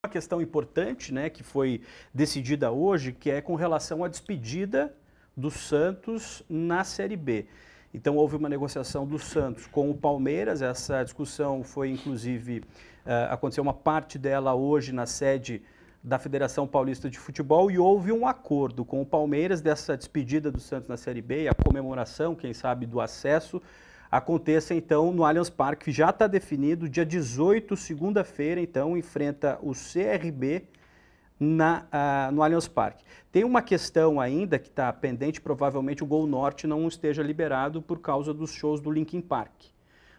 Uma questão importante, né, que foi decidida hoje, que é com relação à despedida do Santos na Série B. Então houve uma negociação do Santos com o Palmeiras. Essa discussão foi inclusive uh, aconteceu uma parte dela hoje na sede da Federação Paulista de Futebol e houve um acordo com o Palmeiras dessa despedida do Santos na Série B, a comemoração, quem sabe, do acesso aconteça então no Allianz Parque, já está definido, dia 18, segunda-feira, então, enfrenta o CRB na, ah, no Allianz Parque. Tem uma questão ainda que está pendente, provavelmente o Gol Norte não esteja liberado por causa dos shows do Linkin Park.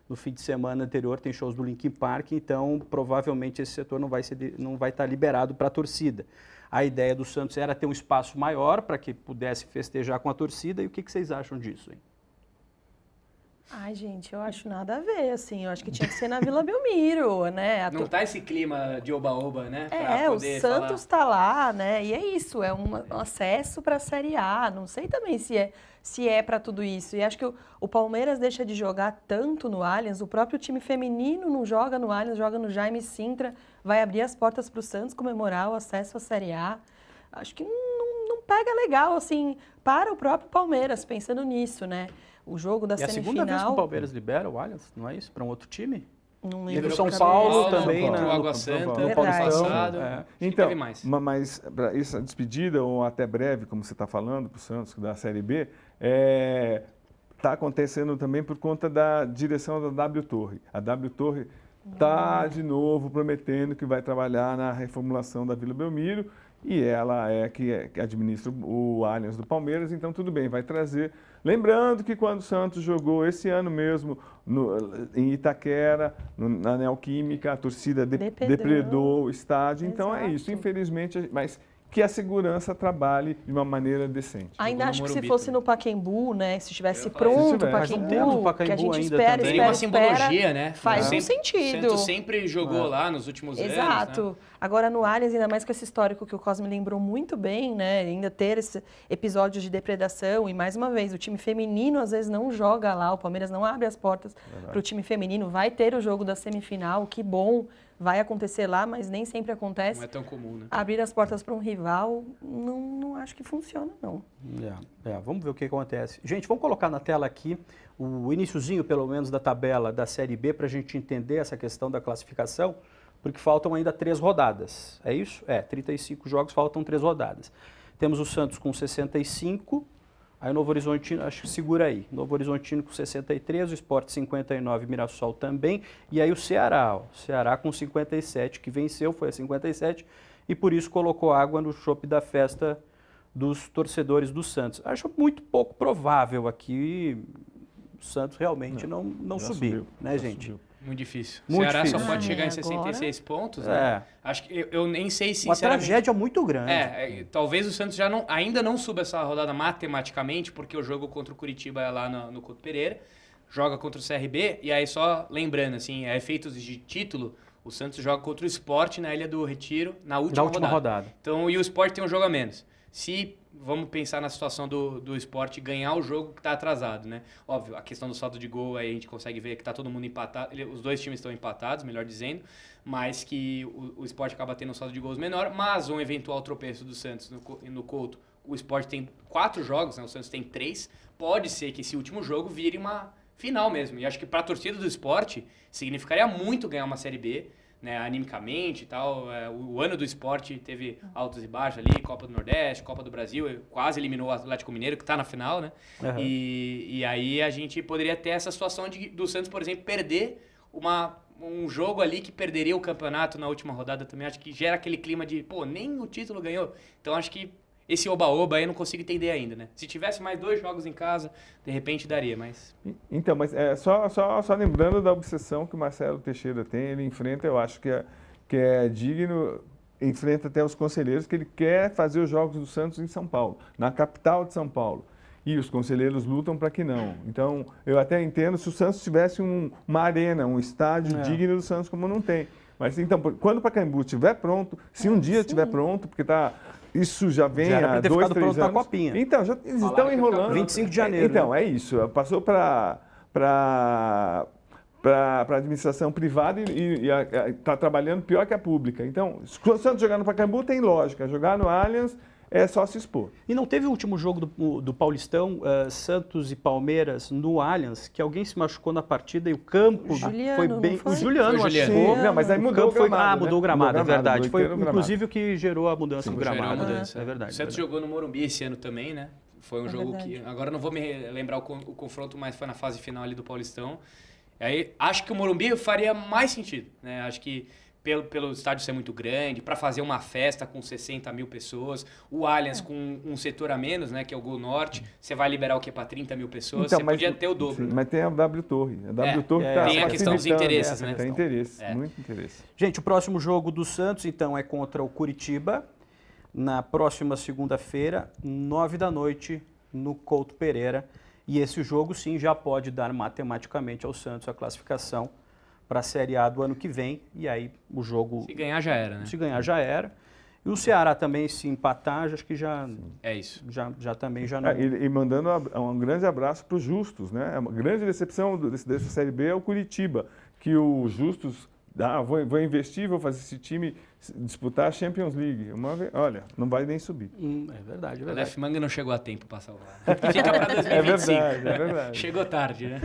No fim de semana anterior tem shows do Linkin Park, então provavelmente esse setor não vai ser, não vai estar tá liberado para a torcida. A ideia do Santos era ter um espaço maior para que pudesse festejar com a torcida. E o que, que vocês acham disso? Hein? Ai, gente, eu acho nada a ver, assim. Eu acho que tinha que ser na Vila Belmiro, né? A Não tu... tá esse clima de oba-oba, né? Pra é, o Santos falar. tá lá, né? E é isso, é um acesso pra Série A. Não sei também se é se é para tudo isso. E acho que o, o, Palmeiras deixa de jogar tanto no Allianz, o próprio time feminino não joga no Allianz, joga no Jaime Sintra, vai abrir as portas para o Santos comemorar o acesso à Série A. Acho que não, não pega legal, assim, para o próprio Palmeiras, pensando nisso, né? o jogo da e semifinal... a segunda vez que o Palmeiras libera o Allianz, não é isso? Para um outro time? Não lembro. E o São Paulo, também, né? Pro Água Santa, no passado. É. é. Então, mas essa despedida, ou até breve, como você está falando, para o Santos, da Série B, está é, tá acontecendo também por conta da direção da W Torre. A W Torre está, de novo, prometendo que vai trabalhar na reformulação da Vila Belmiro, e ela é que é, administra o Allianz do Palmeiras, então tudo bem, vai trazer. Lembrando que quando o Santos jogou esse ano mesmo no, em Itaquera, no, na Neoquímica, a torcida de, depredou. depredou. o estádio, Exato. então é isso, infelizmente, mas que a segurança trabalhe de uma maneira decente. Ainda acho que se fosse no Paquembu, né, se estivesse pronto o Paquembu, Paquembu, que a gente espera, também. espera, uma simbologia, né? Faz um sentido. Santos sempre jogou é. lá nos últimos anos. Né? Exato. Agora no Allianz, ainda mais com esse histórico que o Cosme lembrou muito bem, né, ainda ter esse episódio de depredação e mais uma vez, o time feminino às vezes não joga lá, o Palmeiras não abre as portas para o time feminino, vai ter o jogo da semifinal, que bom, vai acontecer lá, mas nem sempre acontece. Não é tão comum, né? Abrir as portas para um rival, não, não acho que funciona, não. É, é, vamos ver o que acontece. Gente, vamos colocar na tela aqui o iníciozinho, pelo menos, da tabela da Série B para a gente entender essa questão da classificação, porque faltam ainda três rodadas. É isso? É, 35 jogos, faltam três rodadas. Temos o Santos com 65, Aí o Novo Horizontino, acho que segura aí. Novo Horizontino com 63, o Esporte 59, Mirassol também. E aí o Ceará, ó, Ceará com 57, que venceu, foi a 57, e por isso colocou água no chope da festa dos torcedores do Santos. Acho muito pouco provável aqui o Santos realmente não, não, não subir, né, gente? Subiu. Muito difícil. Muito o Ceará difícil. só pode ah, chegar em 66 ah, é, agora... pontos, né? É. Acho que eu, eu, nem sei se Uma tragédia muito grande. É, é, talvez o Santos já não, ainda não suba essa rodada matematicamente, porque o jogo contra o Curitiba é lá no, no Couto Pereira, joga contra o CRB, e aí só lembrando, assim, a é efeitos de título, o Santos joga contra o Sport na Ilha do Retiro na última, na última rodada. rodada. Então, e o Sport tem um jogo a menos se vamos pensar na situação do, do esporte ganhar o jogo que está atrasado, né? Óbvio, a questão do saldo de gol aí a gente consegue ver que está todo mundo empatado, os dois times estão empatados, melhor dizendo, mas que o, o esporte acaba tendo um saldo de gols menor, mas um eventual tropeço do Santos no, no Couto, o esporte tem quatro jogos, né? O Santos tem três, pode ser que esse último jogo vire uma final mesmo. E acho que para a torcida do esporte significaria muito ganhar uma Série B, né, animicamente e tal. É, o, o ano do esporte teve uhum. altos e baixos ali, Copa do Nordeste, Copa do Brasil, quase eliminou o Atlético Mineiro, que está na final, né? Uhum. E, e aí a gente poderia ter essa situação de, do Santos, por exemplo, perder uma um jogo ali que perderia o campeonato na última rodada também, acho que gera aquele clima de, pô, nem o título ganhou. Então acho que esse oba-oba aí eu não consigo entender ainda, né? Se tivesse mais dois jogos em casa, de repente daria, mas... Então, mas é, só, só, só lembrando da obsessão que o Marcelo Teixeira tem, ele enfrenta, eu acho que é, que é digno, enfrenta até os conselheiros, que ele quer fazer os Jogos do Santos em São Paulo, na capital de São Paulo. E os conselheiros lutam para que não. Então, eu até entendo se o Santos tivesse um, uma arena, um estádio é. digno do Santos, como não tem. Mas então, quando o Pacaembu estiver pronto, se um é, dia estiver pronto, porque está isso já vem já era há ter dois, três anos. copinha. Então, já, eles estão enrolando. 25 de janeiro. Então, né? é isso. Passou para para para a administração privada e está trabalhando pior que a pública. Então, se Santos jogar no Pacaembu tem lógica. Jogar no Allianz é só se expor. E não teve o último jogo do, do Paulistão, uh, Santos e Palmeiras, no Allianz, que alguém se machucou na partida e o campo Juliano, foi bem. Foi? O Juliano, foi Juliano. Machucou, não, mas aí mudou o, campo ah, né? o gramado. Foi... Ah, mudou o gramado, né? é verdade. Foi inclusive o que gerou a mudança Sim, do gramado. Gerou a né? mudança, é verdade. O é Santos verdade. jogou no Morumbi esse ano também, né? Foi um é jogo verdade. que. Agora não vou me lembrar o, o confronto, mas foi na fase final ali do Paulistão. Aí acho que o Morumbi faria mais sentido, né? Acho que pelo, pelo estádio ser muito grande, para fazer uma festa com 60 mil pessoas, o Allianz é. com um setor a menos, né, que é o Gol Norte, você vai liberar o que para 30 mil pessoas, então, você mas, podia ter o dobro. Sim, né? mas tem a W Torre. A W é, Torre é, tá Tem a questão dos interesses, né? né? Tem interesse, é. muito interesse. Gente, o próximo jogo do Santos, então, é contra o Curitiba, na próxima segunda-feira, 9 da noite, no Couto Pereira. E esse jogo, sim, já pode dar matematicamente ao Santos a classificação para a Série A do ano que vem. E aí o jogo. Se ganhar já era, né? Se ganhar já era. E o Ceará também, se empatar, acho que já. É isso. Já, já também já é, não. É, e, e, mandando um grande abraço para os Justos, né? Uma grande decepção desse, dessa Série B é o Curitiba, que o Justos. Ah, vou, vou investir, vou fazer esse time disputar a Champions League. Uma vez, olha, não vai nem subir. Hum, é verdade, é verdade. O Lef Manga não chegou a tempo para salvar. Né? Fica para 2025. É verdade, é verdade. Chegou tarde, né?